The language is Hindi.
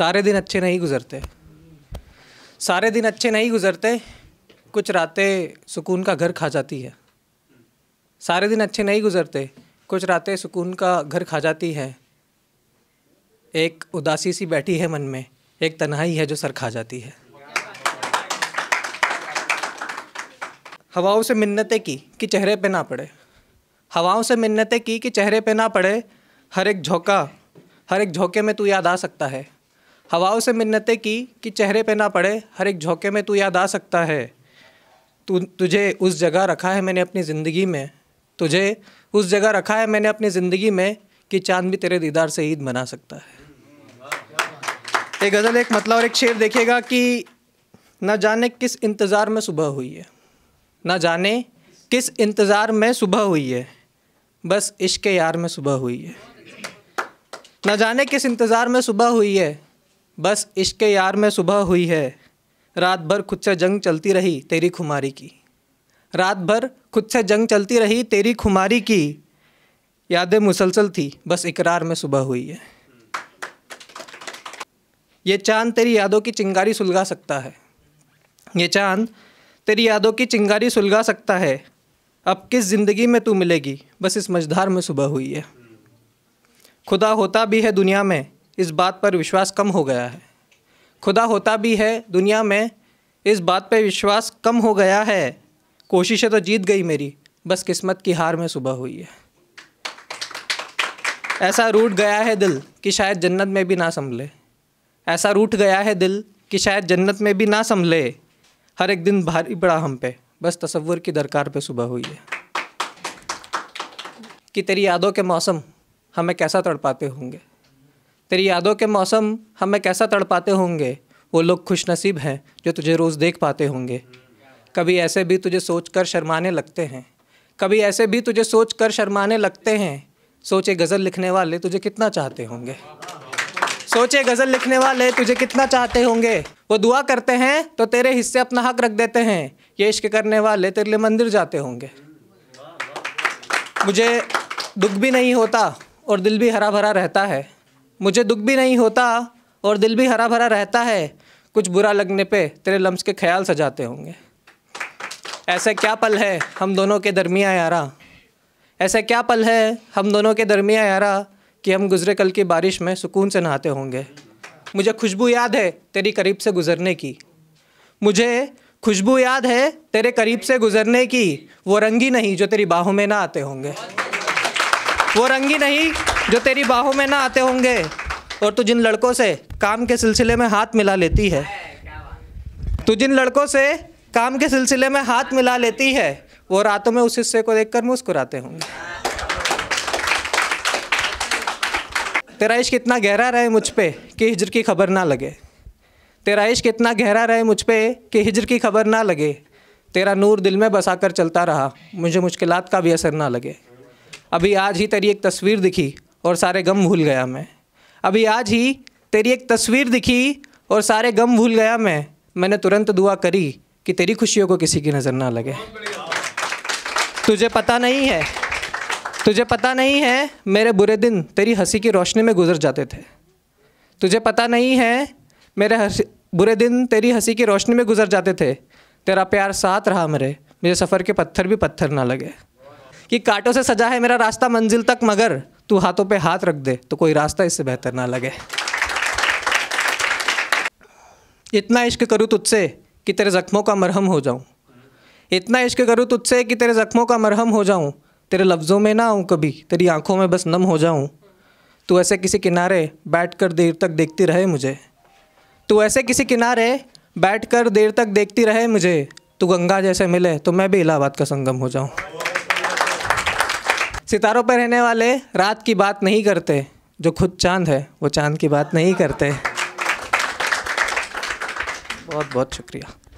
सारे दिन अच्छे नहीं गुजरते सारे दिन अच्छे नहीं गुजरते कुछ रातें सुकून का घर खा जाती है सारे दिन अच्छे नहीं गुजरते कुछ रातें सुकून का घर खा जाती है एक उदासी सी बैठी है मन में एक तन्हाई है जो सर खा जाती है हवाओं से मिन्नतें की कि चेहरे पे ना पड़े हवाओं से मिन्नतें की कि चेहरे पे ना पड़े हर एक झोंका हर एक झोंके में तू याद आ सकता है हवाओं से मिन्नतें की कि चेहरे पे ना पड़े हर एक झोंके में तू याद आ सकता है तू तुझे उस जगह रखा है मैंने अपनी ज़िंदगी में तुझे उस जगह रखा है मैंने अपनी ज़िंदगी में कि चांद भी तेरे दीदार से ईद मना सकता है एक गज़ल एक मतलब और एक शेर देखेगा कि ना जाने किस इंतज़ार में सुबह हुई है ना जाने किस इंतज़ार में सुबह हुई है बस इश्क यार में सुबह हुई है ना जाने किस इंतज़ार में सुबह हुई है बस इश्क यार में सुबह हुई है रात भर खुद से जंग चलती रही तेरी खुमारी की रात भर खुद से जंग चलती रही तेरी खुमारी की यादें मुसलसल थी बस इकरार में सुबह हुई है ये चांद तेरी यादों की चिंगारी सुलगा सकता है ये चांद तेरी यादों की चिंगारी सुलगा सकता है अब किस ज़िंदगी में तू मिलेगी बस इस मझधार में सुबह हुई है खुदा होता भी है दुनिया में इस बात पर विश्वास कम हो गया है खुदा होता भी है दुनिया में इस बात पर विश्वास कम हो गया है कोशिशें तो जीत गई मेरी बस किस्मत की हार में सुबह हुई है ऐसा रूट गया है दिल कि शायद जन्नत में भी ना संभले ऐसा रूट गया है दिल कि शायद जन्नत में भी ना संभले हर एक दिन भारी पड़ा हम पे बस तस्वुर की दरकार पे सुबह हुई है कि तेरी यादों के मौसम हमें कैसा तड़पाते होंगे तेरी यादों के मौसम हमें कैसा तड़पाते होंगे वो लोग खुश नसीब हैं जो तुझे रोज़ देख पाते होंगे कभी ऐसे भी तुझे सोच कर शर्माने लगते हैं कभी ऐसे भी तुझे सोच कर शर्माने लगते हैं सोचे गज़ल लिखने वाले तुझे कितना चाहते होंगे सोचे गज़ल लिखने वाले तुझे कितना चाहते होंगे वो दुआ करते हैं तो तेरे हिस्से अपना हक रख देते हैं ये इश्क करने वाले तेरे लिए मंदिर जाते होंगे मुझे दुख भी नहीं होता और दिल भी हरा भरा रहता है मुझे दुख भी नहीं होता और दिल भी हरा भरा रहता है कुछ बुरा लगने पे तेरे लम्स के ख्याल सजाते होंगे ऐसा क्या पल है हम दोनों के दरमिया यारा ऐसा क्या पल है हम दोनों के दरमिया यारा कि हम गुजरे कल की बारिश में सुकून से नहाते होंगे मुझे खुशबू याद है तेरी करीब से गुजरने की मुझे खुशबू याद है तेरे करीब से गुजरने की वो रंगी नहीं जो तेरी बाहों में ना आते होंगे वो रंगी नहीं जो तेरी बाहों में ना आते होंगे और तू जिन लड़कों से काम के सिलसिले में हाथ मिला लेती है तू जिन लड़कों से काम के सिलसिले में हाथ मिला लेती है वो रातों में उस हिस्से को देखकर मुस्कुराते होंगे तेरा इश्क इतना गहरा रहे मुझ पे कि हिजर की खबर ना लगे तेरा इश्क इतना गहरा रहे मुझ पे कि हिजर की खबर ना लगे तेरा नूर दिल में बसा कर चलता रहा मुझे मुश्किलात का भी असर ना लगे अभी आज ही तेरी एक तस्वीर दिखी और सारे गम भूल गया मैं अभी आज ही तेरी एक तस्वीर दिखी और सारे गम भूल गया मैं मैंने तुरंत दुआ करी कि तेरी खुशियों को किसी की नज़र ना लगे तुझे पता नहीं है तुझे पता नहीं है मेरे बुरे दिन तेरी हंसी की रोशनी में गुजर जाते थे तुझे पता नहीं है मेरे हसी बुरे दिन तेरी हंसी की रोशनी में गुजर जाते थे तेरा प्यार साथ रहा मेरे मुझे सफ़र के पत्थर भी पत्थर ना लगे कि कांटों से सजा है मेरा रास्ता मंजिल तक मगर तू हाथों पे हाथ रख दे तो कोई रास्ता इससे बेहतर ना लगे इतना इश्क करूँ तुझसे कि तेरे ज़ख्मों का मरहम हो जाऊँ इतना इश्क करूँ तुझसे कि तेरे ज़ख्मों का मरहम हो जाऊँ तेरे लफ्ज़ों में ना आऊँ कभी तेरी आँखों में बस नम हो जाऊँ तू ऐसे किसी किनारे बैठ कर देर तक देखती रहे मुझे तू ऐसे किसी किनारे बैठ कर देर तक देखती रहे मुझे तू गंगा जैसे मिले तो मैं भी इलाहाबाद का संगम हो जाऊँ सितारों पर रहने वाले रात की बात नहीं करते जो खुद चांद है वो चांद की बात नहीं करते बहुत बहुत शुक्रिया